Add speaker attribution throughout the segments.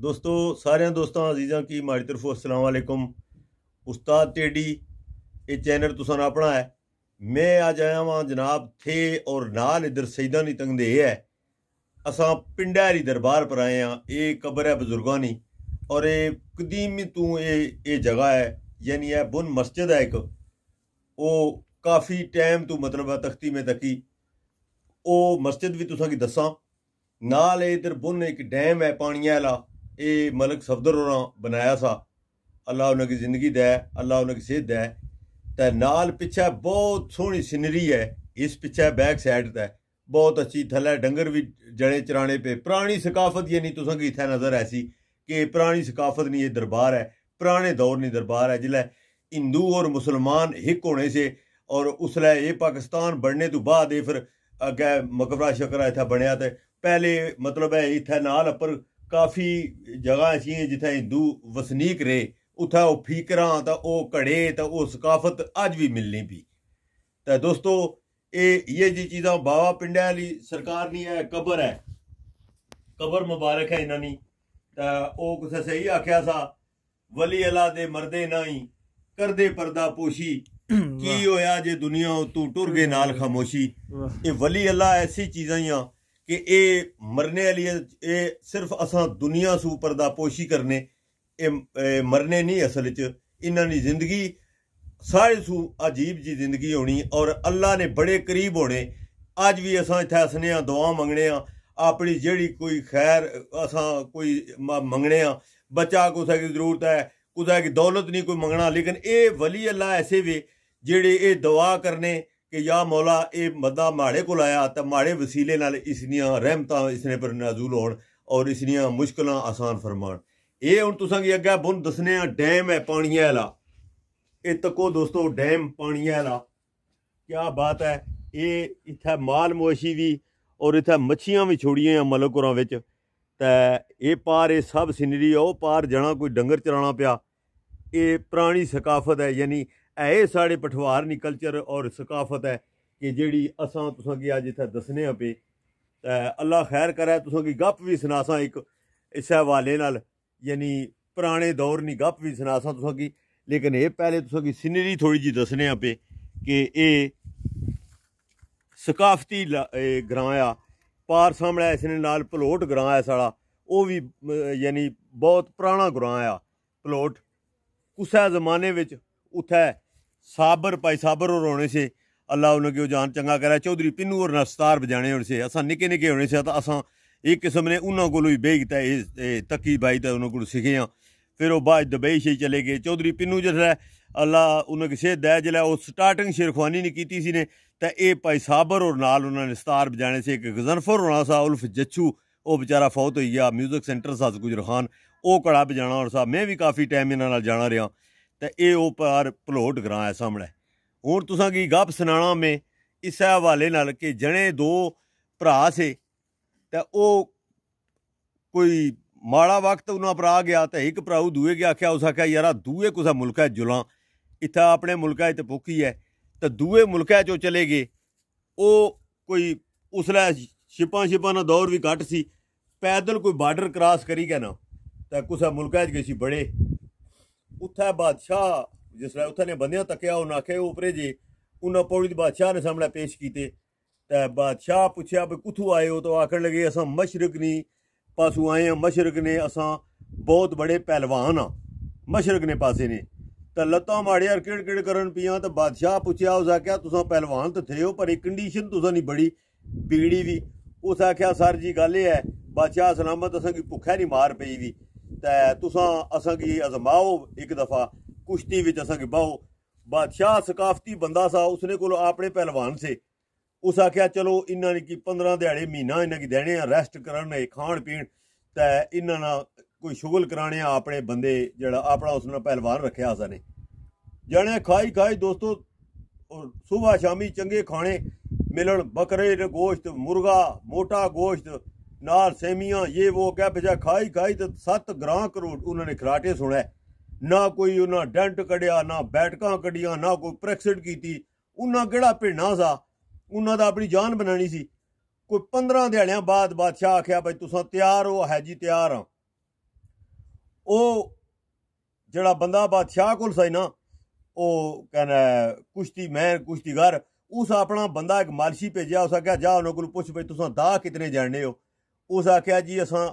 Speaker 1: ਦੋਸਤੋ ਸਾਰਿਆਂ ਦੋਸਤਾਂ ਅਜ਼ੀਜ਼ਾਂ ਕੀ ਮਾਰੀ ਤਰਫੋਂ ਅਸਲਾਮ ਵਾਲੇਕਮ ਉਸਤਾਦ ਟੇਡੀ ਇਹ ਚੈਨਲ ਤੁਸਾਂ ਨਾ ਆਪਣਾ ਹੈ ਮੈਂ ਅੱਜ ਆਇਆ ਵਾਂ ਜਨਾਬ ਥੇ ਔਰ ਨਾਲ ਇਧਰ ਸੈਦਾਂ ਦੀ ਤੰਗਦੇ ਹੈ ਅਸਾਂ ਪਿੰਡਾਰੀ ਦਰਬਾਰ ਪਰ ਆਏ ਆ ਇਹ ਕਬਰ ਹੈ ਬਜ਼ੁਰਗਾਂ ਦੀ ਔਰ ਇਹ ਕਦੀਮੀ ਤੂੰ ਇਹ ਇਹ ਜਗ੍ਹਾ ਹੈ ਯਾਨੀ ਇਹ ਬੁਨ ਮਸਜਿਦ ਹੈ ਇੱਕ ਉਹ ਕਾਫੀ ਟਾਈਮ ਤੋਂ ਮਤਲਬ ਤਖਤੀ ਮੇ ਤੱਕੀ ਉਹ ਮਸਜਿਦ ਵੀ ਤੁਸਾਂ ਕੀ ਦੱਸਾਂ ਨਾਲ ਇਧਰ ਬੁਨ ਇੱਕ ਡੈਮ ਹੈ ਪਾਣੀ ਵਾਲਾ ये ਮਲਕ सफदर ਹੋਣਾ बनाया ਸਾ ਅੱਲਾ ਉਹਨਾਂ ਦੀ ਜ਼ਿੰਦਗੀ ਦੇ ਅੱਲਾ ਉਹਨਾਂ ਦੀ ਸਿਹਤ ਦੇ ਤੇ ਨਾਲ ਪਿੱਛੇ ਬਹੁਤ ਸੋਹਣੀ ਸਿਨਰੀ ਹੈ ਇਸ ਪਿੱਛੇ ਬੈਕ बहुत अच्छी थल डंगर भी जड़े चराने पे पुरानी सकाफत ये नहीं तुसा इतना नज़र ऐसी कि पुरानी सकाफत नहीं ये दरबार है पुराने दौर नहीं दरबार है जिले हिंदू और मुसलमान हिक होने से और उसलै ये पाकिस्तान बनने तो बाद फिर अगै मकबरा शकरा इतना बनया तो पहले मतलब है इतना नाल अपर ਕਾਫੀ ਜਗ੍ਹਾ ਸੀ ਜਿੱਥੇ ਹਿੰਦੂ ਵਸਨੀਕ ਰਹੇ ਉਥਾ ਉਹ ਫੀਕਰਾਂ ਤਾਂ ਉਹ ਘੜੇ ਤਾਂ ਉਹ ਸਕਾਫਤ ਅੱਜ ਵੀ ਮਿਲਣੀ ਪਈ ਤਾਂ ਦੋਸਤੋ ਇਹ ਇਹ ਜੀ ਚੀਜ਼ਾਂ ਬਾਵਾ ਪਿੰਡਾਂ ਲਈ ਸਰਕਾਰ ਨਹੀਂ ਹੈ ਕਬਰ ਹੈ ਕਬਰ ਮੁਬਾਰਕ ਹੈ ਇਹਨਾਂ ਦੀ ਤਾਂ ਉਹ ਕਿਸੇ ਸਹੀ ਆਖਿਆ ਸਾ ਵਲੀ ਅਲਾ ਦੇ ਮਰਦੇ ਨਹੀਂ ਕਰਦੇ ਪਰਦਾ ਪੋਸ਼ੀ ਕੀ ਹੋਇਆ ਜੇ ਦੁਨੀਆ ਤੂੰ ਟੁਰ ਗਏ ਨਾਲ ਖਾਮੋਸ਼ੀ ਇਹ ਵਲੀ ਅੱਲਾ ਐਸੀ ਚੀਜ਼ਾਂ ਹੀ ਆ ਕਿ ਇਹ ਮਰਨੇ ਵਾਲੀ ਇਹ ਸਿਰਫ ਅਸਾਂ ਦੁਨੀਆ ਸੂ ਦਾ ਪੋਸ਼ੀ ਕਰਨੇ ਇਹ ਮਰਨੇ ਨਹੀਂ ਅਸਲ ਵਿੱਚ ਇਹਨਾਂ ਦੀ ਜ਼ਿੰਦਗੀ ਸਾਰੇ ਸੂ ਅਜੀਬ ਜੀ ਜ਼ਿੰਦਗੀ ਹੋਣੀ ਔਰ ਅੱਲਾ ਨੇ ਬੜੇ ਕਰੀਬ ਹੋਣੇ ਅੱਜ ਵੀ ਅਸਾਂ ਇੱਥੇ ਹਸਨੇ ਆ ਦੁਆ ਮੰਗਣੇ ਆ ਆਪਣੀ ਜਿਹੜੀ ਕੋਈ ਖੈਰ ਅਸਾਂ ਕੋਈ ਮੰਗਣੇ ਆ ਬਚਾ ਕੋਸਾ ਦੀ ਜ਼ਰੂਰਤ ਹੈ ਕੁਦਾ ਕਿ ਦੌਲਤ ਨਹੀਂ ਕੋਈ ਮੰਗਣਾ ਲੇਕਿਨ ਇਹ ਵਲੀ ਅੱਲਾ ਐਸੇ ਵੀ ਜਿਹੜੇ ਇਹ ਦੁਆ ਕਰਨੇ ਕਿ ਯਾ ਮੌਲਾ ਇਹ ਮੱਦਾ ਮਾੜੇ ਕੋਲ ਆਇਆ ਤਾਂ ਮਾੜੇ ਵਸੀਲੇ ਨਾਲ ਇਸ ਦੀਆਂ ਰਹਿਮਤਾਂ ਇਸਨੇ ਪਰ ਨਾਜ਼ੂਲ ਹੋਣ ਔਰ ਇਸ ਦੀਆਂ ਮੁਸ਼ਕਲਾਂ ਆਸਾਨ ਫਰਮਾਣ ਇਹ ਹੁਣ ਤੁਸਾਂ ਕੀ ਅੱਗੇ ਬੁੰਦ ਦੱਸਨੇ ਆ ਡੈਮ ਹੈ ਪਾਣੀਆਂ ਵਾਲਾ ਇਹ ਤੱਕੋ ਦੋਸਤੋ ਡੈਮ ਪਾਣੀਆਂ ਵਾਲਾ ਕੀ ਬਾਤ ਹੈ ਇਹ ਇੱਥੇ ਮਾਲ ਮੋਸ਼ੀ ਵੀ ਔਰ ਇੱਥੇ ਮੱਛੀਆਂ ਵੀ ਛੋੜੀਆਂ ਆ ਮਲਕੁਰਾਂ ਵਿੱਚ ਤਾਂ ਇਹ ਪਾਰ ਇਹ ਸਭ ਸਿਨਰੀ ਉਹ ਪਾਰ ਜਾਣਾ ਕੋਈ ਡੰਗਰ ਚਰਾਣਾ ਪਿਆ ਇਹ ਪੁਰਾਣੀ ਸਕਾਫਤ ਹੈ ਯਾਨੀ है एह् साढ़े पठवार कल्चर और सकाफत है कि जी असां तुसेंगी अज्ज इत्थै पे अल्लाह खैर करै तुसेंगी गप्प भी सनासां एक इस हवाले नाल यानी पुराने दौर नी गप भी सनासा तुसेंगी लेकिन एह् पैह्ले तुसेंगी सीनरी थोड़ी जी दसने पे कि एह् सकाफती ग्रां आ पार सामने इसने नाल पलोट ग्रां ऐ साढ़ा ओह् बी यानी बहुत पुराना ग्रां आ भलोट कुसै जमाने बिच उत्थै ਸਾਬਰ ਸਾਬਰ भाई ਰੋਣੇ ਸੀ ਅੱਲਾ ਉਹਨਾਂ अल्लाह उनखे ਜਾਨ ਚੰਗਾ ਕਰਿਆ ਚੌਧਰੀ ਪਿੰਨੂ ਹੋਰ ਨਸਤਾਰ ਬਜਾਣੇ होणे ਸੀ ਅਸਾਂ ਨਿੱਕੇ ਨਿੱਕੇ ਹੋਣੇ ਸੀ ਤਾਂ ਅਸਾਂ ਇੱਕ ਕਿਸਮ ਨੇ ਉਹਨਾਂ ਕੋਲੋਂ ਹੀ ਬੇਗਤਾ ਇਹ ਤੱਕੀ ਭਾਈ ਤਾਂ ਉਹਨਾਂ ਕੋਲ ਸਿੱਖਿਆ ਫਿਰ ਉਹ ਬਾਅਦ ਦਬਈ ਸੇ ਚਲੇ ਗਏ ਚੌਧਰੀ ਪਿੰਨੂ ਜਿਹੜਾ ਅੱਲਾ ਉਹਨਾਂ ਕਿਸੇ ਦਾ ਜਿਹੜਾ ਉਹ ਸਟਾਰਟਿੰਗ ਸ਼ੇਰਖਵਾਨੀ ਨਹੀਂ ਕੀਤੀ ਸੀ ਨੇ ਤਾਂ ਇਹ ਭਾਈ ਸਾਬਰ ਔਰ ਨਾਲ ਉਹਨਾਂ ਨੇ ਸਤਾਰ ਵਜਾਣੇ ਸੀ ਇੱਕ ਗਜ਼ਨਫਰ ਹੋਣਾ ਸਾ ਉਲਫ ਜੱਛੂ ਉਹ ਵਿਚਾਰਾ ਫੌਤ ਹੋਈ ਆ 뮤직 ਸੈਂਟਰ ਸਾਜ਼ ਗੁਜਰਖਾਨ ਉਹ ਕੜਾ ਵਜਾਣਾ ਔਰ ਸਾ ਮੈਂ ਵੀ ਕਾਫੀ ਟਾਈਮ ਇਹਨਾਂ ਨਾਲ ਜਾਣਾ ਰਿਹਾ ਤੇ ਇਹ ਉਹ ਪਾਰ ਭਲੋਟ ਗਰਾਂ ਹੈ ਸਾਹਮਣੇ ਹੁਣ ਤੁਸਾਂ ਕੀ ਗੱਪ ਸੁਣਾਣਾ ਮੈਂ ਇਸ ਹਵਾਲੇ ਨਾਲ ਕਿ ਜਣੇ ਦੋ ਭਰਾ ਸੇ ਤੇ ਉਹ ਕੋਈ ਮਾੜਾ ਵਕਤ ਉਹਨਾਂ ਭਰਾ ਆ ਗਿਆ ਤੇ ਇੱਕ ਉਹ ਦੂਏ ਕੇ ਆਖਿਆ ਉਸ ਆਖਿਆ ਯਾਰਾ ਦੂਏ ਕੋਸਾ ਮੁਲਕਾ ਜੁਲਾ ਇੱਥੇ ਆਪਣੇ ਮੁਲਕਾ ਤੇ ਭੁੱਖੀ ਹੈ ਤੇ ਦੂਏ ਮੁਲਕਾ ਚੋ ਚਲੇ ਗਏ ਉਹ ਕੋਈ ਉਸਲਾ ਸ਼ਿਪਾਂ ਸ਼ਿਪਾਂ ਦਾ ਦੌਰ ਵੀ ਘਟ ਸੀ ਪੈਦਲ ਕੋਈ ਬਾਰਡਰ ਕ੍ਰਾਸ ਕਰੀ ਗਿਆ ਨਾ ਤਾਂ ਕੁਸਾ ਮੁਲਕਾ ਚ ਗਏ ਸੀ ਬੜੇ ਉੱਥੇ ਬਾਦਸ਼ਾਹ ਜਿਸ ਤਰ੍ਹਾਂ ਉੱਥੇ ਨੇ ਬੰਦਿਆਂ ਤੱਕਿਆ ਉਹ ਨਾਖੇ ਉਪਰੇ ਜੀ ਉਹਨਾਂ ਪੌੜੀ ਦੇ ਬਾਦਸ਼ਾਹ ਨੇ ਸਾਹਮਣੇ ਪੇਸ਼ ਕੀਤੇ ਤੇ ਬਾਦਸ਼ਾਹ ਪੁੱਛਿਆ ਵੀ ਕਿੱਥੋਂ ਆਏ ਹੋ ਤਾਂ ਆਖਣ ਲਗੇ ਅਸਾਂ ਮਸ਼ਰਕ ਨਹੀਂ ਪਾਸੋਂ ਆਏ ਆ ਮਸ਼ਰਕ ਨੇ ਅਸਾਂ ਬਹੁਤ ਬੜੇ ਪਹਿਲਵਾਨ ਆ ਮਸ਼ਰਕ ਨੇ ਪਾਸੇ ਨੇ ਤਾਂ ਲੱਤਾਂ ਮਾੜਿਆ ਕਿੜ ਕਿੜ ਕਰਨ ਪੀਆਂ ਤਾਂ ਬਾਦਸ਼ਾਹ ਪੁੱਛਿਆ ਉਸ ਆਖਿਆ ਤੁਸੀਂ ਪਹਿਲਵਾਨ ਤਾਂ ਥੇ ਹੋ ਪਰ ਇੱਕ ਕੰਡੀਸ਼ਨ ਤੁਸੀਂ ਨਹੀਂ ਬੜੀ ਬੀੜੀ ਵੀ ਉਹ ਆਖਿਆ ਸਰ ਜੀ ਗੱਲ ਇਹ ਹੈ ਬਾਦਸ਼ਾਹ ਸਲਾਮਤ ਅਸਾਂ ਕੀ ਭੁੱਖਾ ਨਹੀਂ ਮਾਰ ਪਈ ਵੀ ਤੇ ਤੁਸੀਂ ਅਸਾਂ ਕੀ ਅਜ਼ਮਾਓ ਇੱਕ ਦਫਾ ਕੁਸ਼ਤੀ ਵਿੱਚ ਅਸਾਂ ਕੀ ਬਾਓ ਬਾਦਸ਼ਾਹ ਸਕਾਫਤੀ ਬੰਦਾ ਸਾ ਉਸਨੇ ਕੋਲ ਆਪਣੇ ਪਹਿਲਵਾਨ ਸੇ ਉਸ ਆਖਿਆ ਚਲੋ ਇਹਨਾਂ ਨੇ ਕੀ 15 ਦਿਹਾੜੇ ਮਹੀਨਾ ਇਹਨਾਂ ਕੀ ਦੇਣੇ ਆ ਰੈਸਟ ਕਰਨ ਖਾਣ ਪੀਣ ਤੇ ਇਹਨਾਂ ਨਾਲ ਕੋਈ ਸ਼ੁਗਲ ਕਰਾਣੇ ਆ ਆਪਣੇ ਬੰਦੇ ਜਿਹੜਾ ਆਪਣਾ ਉਸ ਨਾਲ ਪਹਿਲਵਾਨ ਰੱਖਿਆ ਅਸਾਂ ਨੇ ਜਣੇ ਖਾਈ ਖਾਈ ਦੋਸਤੋ ਔਰ ਸਵੇਰ ਸ਼ਾਮੀ ਚੰਗੇ ਖਾਣੇ ਮਿਲਣ ਬੱਕਰੇ ਦੇ ਗੋਸ਼ਤ ਮੁਰਗਾ ਮੋਟਾ ਗੋਸ਼ਤ ਸੇਮੀਆਂ ਇਹ ਉਹ ਕਹਿ कह ਖਾਈ ਖਾਈ ਤੇ 7 सत ਕਰੋੜ ਉਹਨਾਂ ਨੇ ਖਰਾਟੇ ਸੁਣਿਆ ਨਾ ਕੋਈ ਉਹਨਾਂ ਡੈਂਟ ਕੜਿਆ ਨਾ ਬੈਟਕਾਂ ਕੜੀਆਂ ਨਾ ਕੋਈ ਪ੍ਰੈਕਸਿਟ ਕੀਤੀ ਉਹਨਾਂ ਕਿਹੜਾ ਭਿੰਨਾ ਸਾ ਉਹਨਾਂ ਦਾ ਆਪਣੀ ਜਾਨ ਬਣਾਣੀ ਸੀ ਕੋਈ 15 ਦਿਹਾੜਿਆਂ ਬਾਅਦ ਬਾਦਸ਼ਾਹ ਆਖਿਆ ਭਾਈ ਤੁਸੀਂ ਤਿਆਰ ਹੋ ਹੈ ਜੀ ਤਿਆਰ ਹਾਂ ਉਹ ਜਿਹੜਾ ਬੰਦਾ ਬਾਦਸ਼ਾਹ ਕੋਲ ਸਈ ਨਾ ਉਹ ਕਹਿੰਦਾ ਕੁਸ਼ਤੀ ਮੈਂ ਕੁਸ਼ਤੀਗਰ ਉਸ ਆਪਣਾ ਬੰਦਾ ਇੱਕ ਮਾਲਸ਼ੀ ਭੇਜਿਆ ਉਸ ਆਖਿਆ ਜਾ ਉਹਨਾਂ ਕੋਲ ਪੁੱਛ ਭਾਈ ਤੁਸੀਂ ਦਾ ਕਿਤਨੇ ਜਾਣਦੇ ਹੋ ਉਸ ਆਖਿਆ ਜੀ ਅਸਾਂ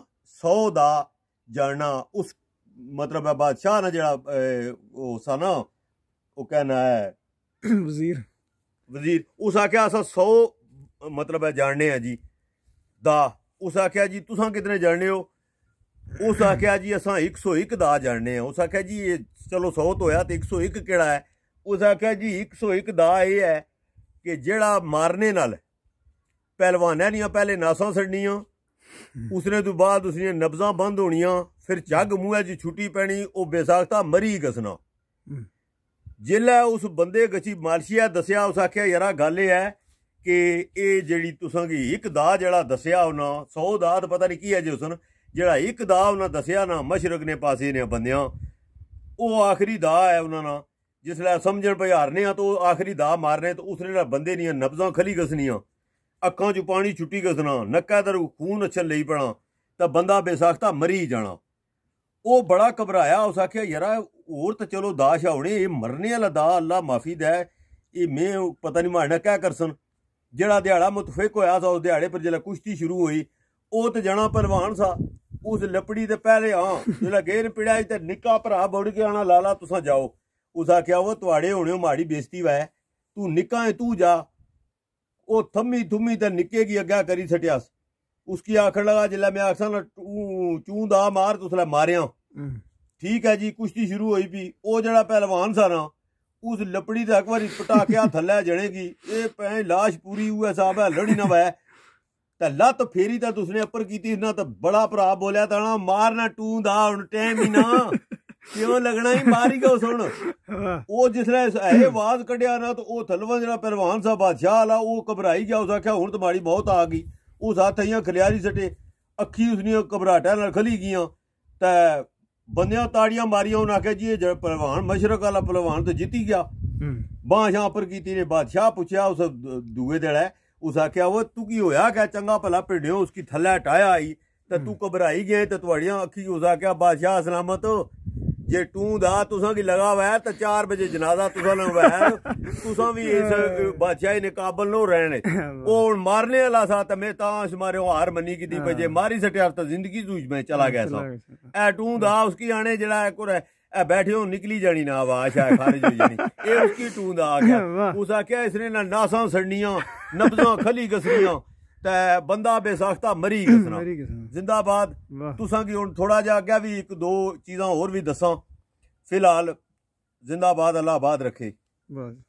Speaker 1: 100 ਦਾ ਜੜਨਾ ਉਸ ਮਤਲਬ ਹੈ ਬਾਦਸ਼ਾਹ ਨਾ ਜਿਹੜਾ ਉਹ ਸਾ ਨਾ ਉਹ ਕਹਿਣਾ ਹੈ ਵਜ਼ੀਰ ਵਜ਼ੀਰ ਉਸ ਆਖਿਆ ਅਸਾਂ 100 ਮਤਲਬ ਹੈ ਜਾਣਨੇ ਆ ਜੀ ਦਾ ਉਸ ਆਖਿਆ ਜੀ ਤੁਸੀਂ ਕਿਤਨੇ ਜਾਣਨੇ ਹੋ ਉਸ ਆਖਿਆ ਜੀ ਅਸਾਂ 101 ਦਾ ਜਾਣਨੇ ਆ ਉਸ ਆਖਿਆ ਜੀ ਇਹ ਚਲੋ 100 ਤੋਂ ਹੋਇਆ ਤੇ 101 ਕਿਹੜਾ ਹੈ ਉਸ ਆਖਿਆ ਜੀ 101 ਦਾ ਇਹ ਹੈ ਕਿ ਜਿਹੜਾ ਮਾਰਨੇ ਨਾਲ ਪਹਿਲਵਾਨਾਂ ਦੀਆਂ ਪਹਿਲੇ ਨਾਸਾਂ ਛੱਡਣੀਆਂ ਉਸਨੇ ਤੋਂ ਬਾਅਦ ਉਸਨੇ ਨਬਜ਼ਾਂ ਬੰਦ ਹੋਣੀਆਂ ਫਿਰ ਜੱਗ ਮੂਹੇ 'ਚ ਛੁੱਟੀ ਪੈਣੀ ਉਹ ਬੇਸਾਖਤਾ ਮਰੀ ਗਸਣਾ ਜਿਲਾ ਉਸ ਬੰਦੇ ਗਛੀ ਮਾਲਸ਼ੀਆ ਦੱਸਿਆ ਉਸ ਆਖਿਆ ਯਾਰਾ ਗੱਲ ਇਹ ਹੈ ਕਿ ਇਹ ਜਿਹੜੀ ਤੁਸਾਂ ਕੀ ਇੱਕ ਦਾ ਜਿਹੜਾ ਦੱਸਿਆ ਉਹਨਾਂ 100 ਦਾ ਪਤਾ ਨਹੀਂ ਕੀ ਹੈ ਜੀ ਉਸਨ ਜਿਹੜਾ ਇੱਕ ਦਾ ਉਹਨਾਂ ਦੱਸਿਆ ਨਾ ਮਸ਼ਰਕ ਨੇ ਪਾਸੇ ਨੇ ਬੰਦਿਆਂ ਉਹ ਆਖਰੀ ਦਾ ਹੈ ਉਹਨਾਂ ਨਾਲ ਜਿਸ ਲੈ ਸਮਝਣ ਪਿਆਰਨੇ ਆ ਤਾਂ ਉਹ ਆਖਰੀ ਦਾ ਮਾਰਨੇ ਤਾਂ ਉਸਨੇ ਨਾ ਬੰਦੇ ਨਹੀਂ ਨਬਜ਼ਾਂ ਖਲੀ ਗਸਣੀਆਂ ਅੱਖਾਂ 'ਚ ਪਾਣੀ ਛੁੱਟੀ ਗਸਣਾ ਨੱਕਾ ਦਰ ਖੂਨ ਅਛਲ ਲਈ ਪਣਾ ਤਾਂ ਬੰਦਾ ਬੇਸਾਖਤਾ ਮਰੀ ਜਾਣਾ ਉਹ ਬੜਾ ਘਬਰਾਇਆ ਉਸ ਆਖਿਆ ਯਾਰਾ ਹੋਰ ਤਾਂ ਚਲੋ ਦਾਸ਼ ਆਉਣੇ ਇਹ ਮਰਨੇ ਵਾਲਾ ਦਾ ਅੱਲਾ ਮਾਫੀ ਦੇ ਇਹ ਮੈਂ ਪਤਾ ਨਹੀਂ ਮਾਣਾ ਕਿਆ ਕਰਸਨ ਜਿਹੜਾ ਦਿਹਾੜਾ ਮੁਤਫਿਕ ਹੋਇਆ ਸੀ ਉਸ ਦਿਹਾੜੇ ਪਰ ਜਿਹੜਾ ਕੁਸ਼ਤੀ ਸ਼ੁਰੂ ਹੋਈ ਉਹ ਤੇ ਜਣਾ ਪਹਿਲਵਾਨ ਸਾ ਉਸ ਲਪੜੀ ਦੇ ਪਹਿਲੇ ਆ ਜਿਹੜਾ ਗੇਰ ਪਿੜਾਇ ਤੇ ਨਿੱਕਾ ਭਰਾ ਬੜ ਕੇ ਆਣਾ ਲਾਲਾ ਤੁਸੀਂ ਜਾਓ ਉਸ ਆਖਿਆ ਉਹ ਤੁਹਾਡੇ ਹੋਣੇ ਮਾੜੀ ਬੇਇੱਜ਼ਤੀ ਵਾ ਤੂੰ ਨਿੱਕਾ ਤੂੰ ਜਾ ਉਹ ਥੰਮੀ थुम्मी ਤੇ ਨਿੱਕੇ ਕੀ ਅੱਗਾ ਕਰੀ ਛਟਿਆ ਉਸ ਕੀ लगा ਲਗਾ मैं आखसा ना ਨਾ ਚੂੰਦਾ ਮਾਰ तो ਮਾਰਿਆ ਠੀਕ ਹੈ ਜੀ ਕੁਸ਼ਤੀ ਸ਼ੁਰੂ ਹੋਈ ਵੀ ਉਹ ਜਿਹੜਾ ਪਹਿਲਵਾਨ ਸਾਰਾ ਉਸ ਲਪੜੀ ਦਾ ਇੱਕ ਵਾਰੀ ਪਟਾਕਿਆ ਥੱਲੇ ਜਣੇਗੀ ਇਹ ਪੈ ਲਾਸ਼ ਪੂਰੀ ਹੋਇਆ ਸਾਹਿਬ ਹੈ ਲੜੀ ਨਾ ਵੈ ਤਾਂ ਲੱਤ ਫੇਰੀ ਤਾਂ ਤੁਸਨੇ ਉੱਪਰ ਕੀਤੀ ਨਾ ਤਾਂ ਬੜਾ ਭਰਾ ਬੋਲਿਆ ਤਾਂ ਮਾਰਨਾ ਟੂੰ ਦਾ ਹੁਣ ਟਾਈਮ ਹੀ ਨਾ ਕਿਉਂ ਲੱਗਣਾ ਹੀ ਮਾਰੀ ਕੋ ਸੁਣ ਉਹ ਜਿਸ ਨੇ ਇਹ ਆਵਾਜ਼ ਕੱਢਿਆ ਨਾ ਤਾਂ ਉਹ ਥਲਵਾ ਜਿਹੜਾ ਪਹਿਲਵਾਨ ਸਾਹਿਬ ਬਾਦਸ਼ਾਹ ਆਲਾ ਉਹ ਘਬਰਾਈ ਗਿਆ ਉਸ ਕਿਹਾ ਹੁਣ ਮਾੜੀ ਮੌਤ ਆ ਗਈ ਉਹ ਸਾਥੀਆਂ ਖਲਿਆਰੀ ਸਟੇ ਅੱਖੀ ਉਸਨੀਆਂ ਘਬਰਾਟਾਂ ਨਾਲ ਖਲੀ ਗਈਆਂ ਤਾਂ ਬੰਦਿਆਂ ਤਾੜੀਆਂ ਮਾਰੀਆਂ ਉਹਨਾਂ ਆਖਿਆ ਜੀ ਇਹ ਜਿਹੜਾ ਪਹਿਲਵਾਨ ਮਸ਼ਰਕ ਵਾਲਾ ਪਹਿਲਵਾਨ ਤਾਂ ਜਿੱਤੀ ਗਿਆ ਬਾਹਾਂ ਪਰ ਕੀਤੀ ਨੇ ਬਾਦਸ਼ਾਹ ਪੁੱਛਿਆ ਉਸ ਦੂਏ ਦੇੜਾ ਉਸ ਆਖਿਆ ਉਹ ਤੂੰ ਕੀ ਹੋਇਆ ਕਿ ਚੰਗਾ ਭਲਾ ਪਿੰਡਿਓ ਕੀ ਥੱਲੇ ਟਾਇਆ ਆਈ ਤੇ ਤੂੰ ਘਬਰਾਈ ਗਏ ਤੇ ਤੁਹਾਡੀਆਂ ਅੱਖੀ ਉਸ ਆਖਿਆ ਬਾਦਸ਼ਾਹ ਸਲਾਮਤ जे तू दी लगा वै तो चार बजे जनाजा तुसा लगवाया तुसा भी इस बादशाह ने काबल नो रहने मारने आला सा तो मैं इस मारे हार मनी की जे मारी सटिया तो जिंदगी तू मैं चला गया सा ए तू दी आने जो है बैठे हो निकली जानी ना आवाज उसकी टूंद आ गया उस आख्या इसने ना नासा सड़निया नब्जा खली कसरिया ਤੇ ਬੰਦਾ ਬੇਸਾਖਤਾ ਮਰੀ ਕਿਸਨਾ ਜ਼ਿੰਦਾਬਾਦ ਤੁਸਾਂ ਕੀ ਹੁਣ ਥੋੜਾ ਜਿਹਾ ਅੱਗੇ ਵੀ ਇੱਕ ਦੋ ਚੀਜ਼ਾਂ ਹੋਰ ਵੀ ਦੱਸਾਂ ਫਿਲਹਾਲ ਜ਼ਿੰਦਾਬਾਦ ਅੱਲਾਹ ਬਾਦ ਰੱਖੇ ਬਸ